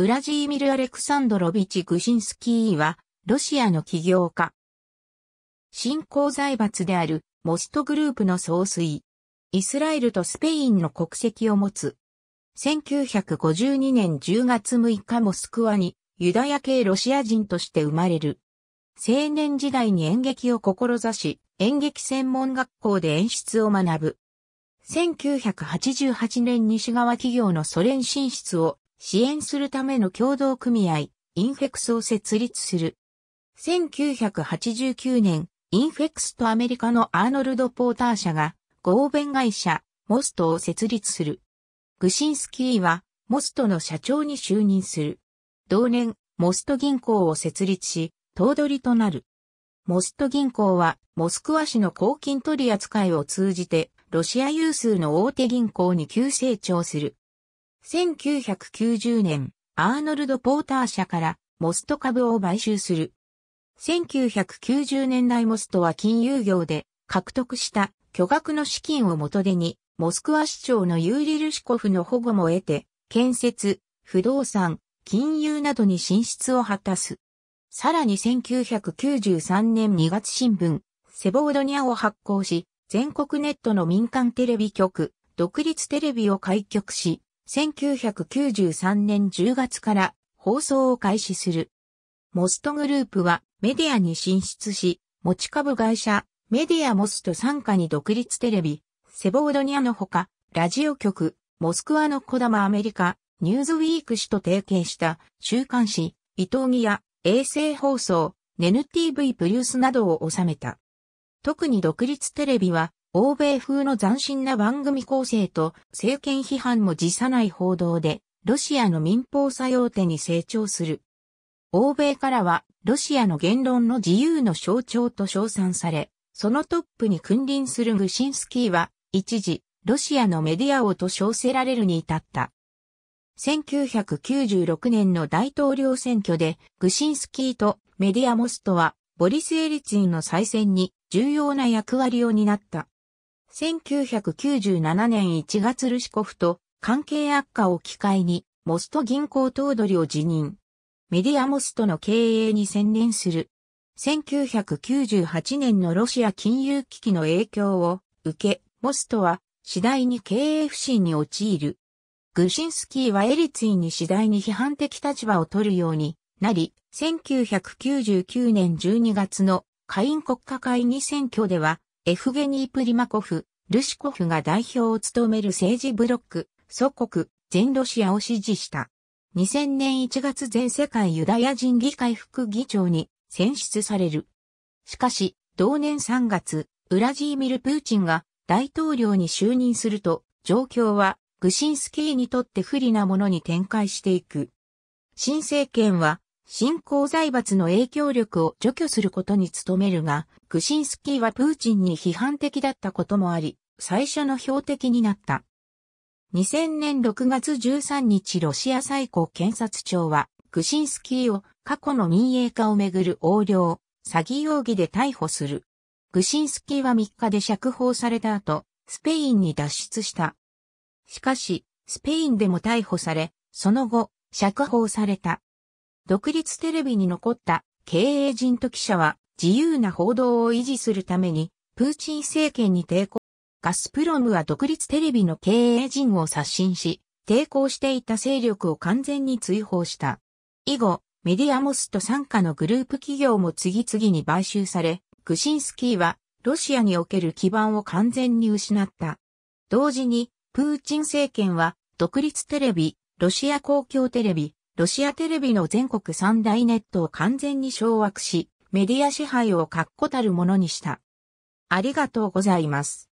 ウラジーミル・アレクサンドロビチ・グシンスキーは、ロシアの起業家。新興財閥である、モストグループの総帥。イスラエルとスペインの国籍を持つ。1952年10月6日モスクワに、ユダヤ系ロシア人として生まれる。青年時代に演劇を志し、演劇専門学校で演出を学ぶ。1988年西側企業のソ連進出を支援するための共同組合、インフェクスを設立する。1989年、インフェクスとアメリカのアーノルド・ポーター社が合弁会社、モストを設立する。グシンスキーは、モストの社長に就任する。同年、モスト銀行を設立し、頭取となる。モスト銀行は、モスクワ市の公金取り扱いを通じて、ロシア有数の大手銀行に急成長する。1990年、アーノルド・ポーター社からモスト株を買収する。1990年代モストは金融業で獲得した巨額の資金を元手に、モスクワ市長のユーリ・ルシコフの保護も得て、建設、不動産、金融などに進出を果たす。さらに1993年2月新聞、セボードニアを発行し、全国ネットの民間テレビ局、独立テレビを開局し、1993年10月から放送を開始する。モストグループはメディアに進出し、持ち株会社、メディアモスト傘下に独立テレビ、セボードニアのほか、ラジオ局、モスクワの小玉アメリカ、ニューズウィーク氏と提携した週刊誌、伊藤ギや衛星放送、n TV プリュースなどを収めた。特に独立テレビは欧米風の斬新な番組構成と政権批判も辞さない報道で、ロシアの民放作用手に成長する。欧米からは、ロシアの言論の自由の象徴と称賛され、そのトップに君臨するグシンスキーは、一時、ロシアのメディア王と称せられるに至った。1996年の大統領選挙で、グシンスキーとメディアモストは、ボリス・エリツィンの再選に重要な役割を担った。1997年1月ルシコフと関係悪化を機会に、モスト銀行頭取を辞任。メディアモストの経営に専念する。1998年のロシア金融危機の影響を受け、モストは次第に経営不振に陥る。グシンスキーはエリツィンに次第に批判的立場を取るようになり、1999年12月の下院国家会議選挙ではエフゲニー・プリマコフ、ルシコフが代表を務める政治ブロック、祖国、全ロシアを支持した。2000年1月全世界ユダヤ人議会副議長に選出される。しかし、同年3月、ウラジーミル・プーチンが大統領に就任すると、状況はグシンスキーにとって不利なものに展開していく。新政権は新興財閥の影響力を除去することに努めるが、クシンスキーはプーチンに批判的だったこともあり、最初の標的になった。2000年6月13日ロシア最高検察庁は、クシンスキーを過去の民営化をめぐる横領、詐欺容疑で逮捕する。グシンスキーは3日で釈放された後、スペインに脱出した。しかし、スペインでも逮捕され、その後、釈放された。独立テレビに残った経営陣と記者は自由な報道を維持するためにプーチン政権に抵抗。ガスプロムは独立テレビの経営陣を刷新し、抵抗していた勢力を完全に追放した。以後、メディアモスと傘下のグループ企業も次々に買収され、グシンスキーはロシアにおける基盤を完全に失った。同時に、プーチン政権は独立テレビ、ロシア公共テレビ、ロシアテレビの全国三大ネットを完全に掌握し、メディア支配を確固たるものにした。ありがとうございます。